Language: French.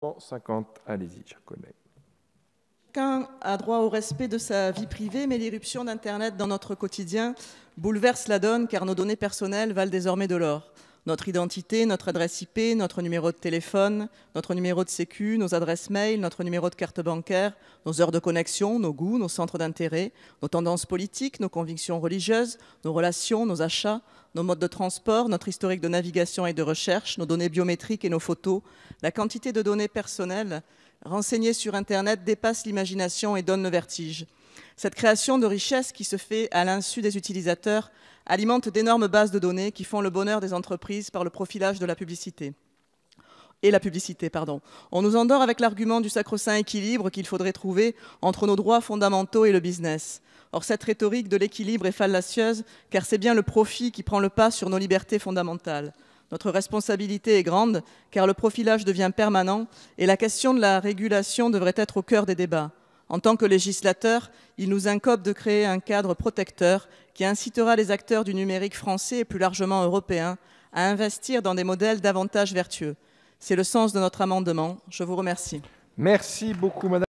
150, allez-y, Chacun a droit au respect de sa vie privée, mais l'irruption d'Internet dans notre quotidien bouleverse la donne car nos données personnelles valent désormais de l'or notre identité, notre adresse IP, notre numéro de téléphone, notre numéro de sécu, nos adresses mail, notre numéro de carte bancaire, nos heures de connexion, nos goûts, nos centres d'intérêt, nos tendances politiques, nos convictions religieuses, nos relations, nos achats, nos modes de transport, notre historique de navigation et de recherche, nos données biométriques et nos photos, la quantité de données personnelles renseignés sur Internet dépasse l'imagination et donne le vertige. Cette création de richesse qui se fait à l'insu des utilisateurs alimente d'énormes bases de données qui font le bonheur des entreprises par le profilage de la publicité. Et la publicité, pardon. On nous endort avec l'argument du sacro-saint équilibre qu'il faudrait trouver entre nos droits fondamentaux et le business. Or, cette rhétorique de l'équilibre est fallacieuse, car c'est bien le profit qui prend le pas sur nos libertés fondamentales. Notre responsabilité est grande car le profilage devient permanent et la question de la régulation devrait être au cœur des débats. En tant que législateur, il nous incombe de créer un cadre protecteur qui incitera les acteurs du numérique français et plus largement européen à investir dans des modèles davantage vertueux. C'est le sens de notre amendement. Je vous remercie. Merci beaucoup, Madame.